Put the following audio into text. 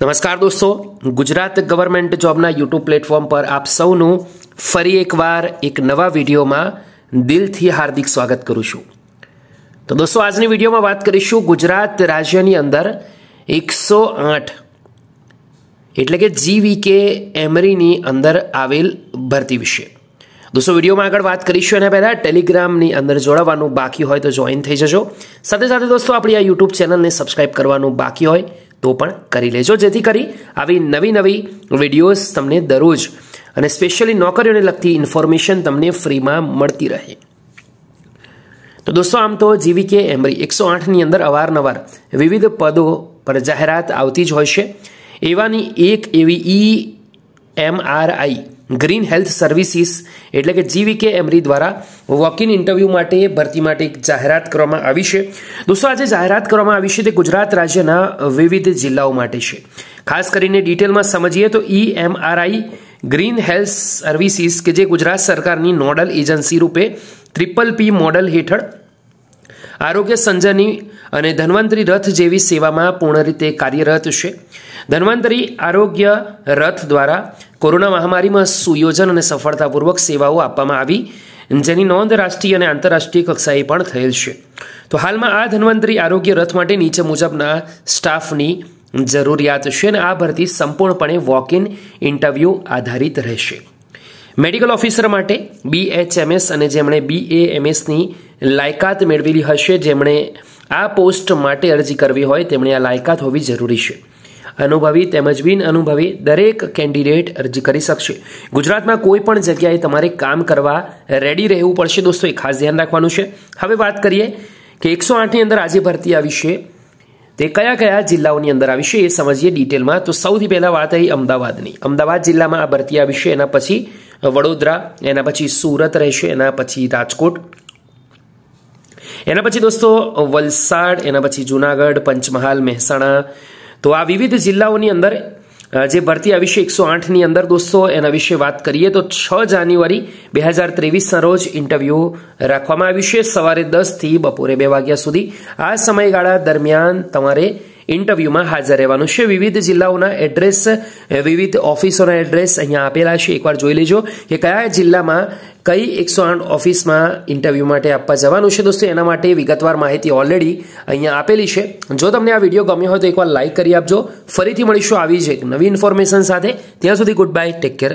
નમસ્કાર દોસ્તો ગુજરાત ગવર્મેન્ટ જોબના યુટ્યુબ પ્લેટફોર્મ પર આપ સૌનું ફરી એકવાર એક નવા વિડીયોમાં દિલથી હાર્દિક સ્વાગત કરું છું તો દોસ્તો આજની વિડીયોમાં વાત કરીશું ગુજરાત રાજ્યની અંદર એકસો આઠ એટલે કે જીવીકે એમરીની અંદર આવેલ ભરતી વિશે દોસ્તો વિડીયોમાં આગળ વાત કરીશું એના પહેલાં ટેલિગ્રામની અંદર જોડાવાનું બાકી હોય તો જોઈન થઈ જજો સાથે સાથે દોસ્તો આપણી આ યુટ્યુબ ચેનલને સબસ્ક્રાઈબ કરવાનું બાકી હોય તો પણ કરી લેજો જેથી કરી આવી નવી નવી વિડીયોઝ તમને દરરોજ અને સ્પેશિયલી નોકરીઓને લગતી ઇન્ફોર્મેશન તમને ફ્રીમાં મળતી રહે તો દોસ્તો આમ તો જીવીકે એમરી એકસો આઠની અંદર અવારનવાર વિવિધ પદો પર જાહેરાત આવતી જ હોય છે એવાની એક એવી E M R I green health services એટલે કે જીવીકે એમરી દ્વારા વોક ઇન ઇન્ટરવ્યૂ માટે ભરતી માટે એક જાહેરાત કરવામાં આવી છે દોસ્તો આજે જાહેરાત કરવામાં આવી છે તે ગુજરાત રાજ્યના વિવિધ જિલ્લાઓ માટે છે ખાસ કરીને ડિટેલમાં સમજીએ તો ઈએમઆરઆઈ ગ્રીન હેલ્થ સર્વિસીસ કે જે ગુજરાત સરકારની નોડલ એજન્સી રૂપે ટ્રિપલ પી મોડલ હેઠળ આરોગ્ય સંજની અને ધન્વંતરી રથ જેવી સેવામાં પૂર્ણ રીતે કાર્યરત છે ધન્વંતરી આરોગ્ય રથ દ્વારા કોરોના મહામારીમાં સુયોજન અને સફળતાપૂર્વક સેવાઓ આપવામાં આવી જેની નોંધ રાષ્ટ્રીય અને આંતરરાષ્ટ્રીય કક્ષાએ પણ થયેલ છે તો હાલમાં આ ધન્વંતરી આરોગ્ય રથ માટે નીચે મુજબના સ્ટાફની જરૂરિયાત છે અને આ ભરતી સંપૂર્ણપણે વોક ઇન ઇન્ટરવ્યૂ આધારિત રહેશે મેડિકલ ઓફિસર માટે બી એચ એમએસ અને જેમણે બી એ એમએસની લાયકાત મેળવેલી હશે જેમણે આ પોસ્ટ માટે અરજી કરવી હોય તેમણે આ લાયકાત હોવી જરૂરી છે અનુભવી તેમજ બિન અનુભવી દરેક કેન્ડિડેટ અરજી કરી શકશે ગુજરાતમાં કોઈ પણ જગ્યાએ તમારે કામ કરવા રેડી રહેવું પડશે દોસ્તો એ ખાસ ધ્યાન રાખવાનું છે હવે વાત કરીએ કે એકસો આઠની અંદર આજે ભરતી આવી છે તે કયા કયા જિલ્લાઓની અંદર આવી છે એ સમજીએ ડિટેલમાં તો સૌથી પહેલાં વાત આવી અમદાવાદની અમદાવાદ જિલ્લામાં આ ભરતી આવી છે એના પછી વડોદરા એના પછી સુરત રહેશે એના પછી રાજકોટ એના પછી દોસ્તો વલસાડ એના પછી જુનાગઢ પંચમહાલ મહેસાણા તો આ વિવિધ જિલ્લાઓની અંદર જે ભરતી આવી છે એકસો આઠની અંદર દોસ્તો એના વિશે વાત કરીએ તો છ જાન્યુઆરી બે હજાર ત્રેવીસના રોજ ઇન્ટરવ્યૂ રાખવામાં આવ્યું છે સવારે દસથી બપોરે બે વાગ્યા સુધી આ સમયગાળા દરમિયાન તમારે ઇન્ટરવ્યુમાં હાજર રહેવાનું છે વિવિધ જિલ્લાઓના એડ્રેસ વિવિધ ઓફિસોના એડ્રેસ અહીંયા આપેલા છે એકવાર જોઈ લેજો કે કયા જિલ્લામાં કઈ એકસો આઠ ઓફિસમાં ઇન્ટરવ્યૂ માટે આપવા જવાનું છે દોસ્તો એના માટે વિગતવાર માહિતી ઓલરેડી અહીંયા આપેલી છે જો તમને આ વિડીયો ગમ્યો હોય તો એકવાર લાઇક કરી આપજો ફરીથી મળીશું આવી જ એક નવી ઇન્ફોર્મેશન સાથે ત્યાં સુધી ગુડ બાય ટેક કેર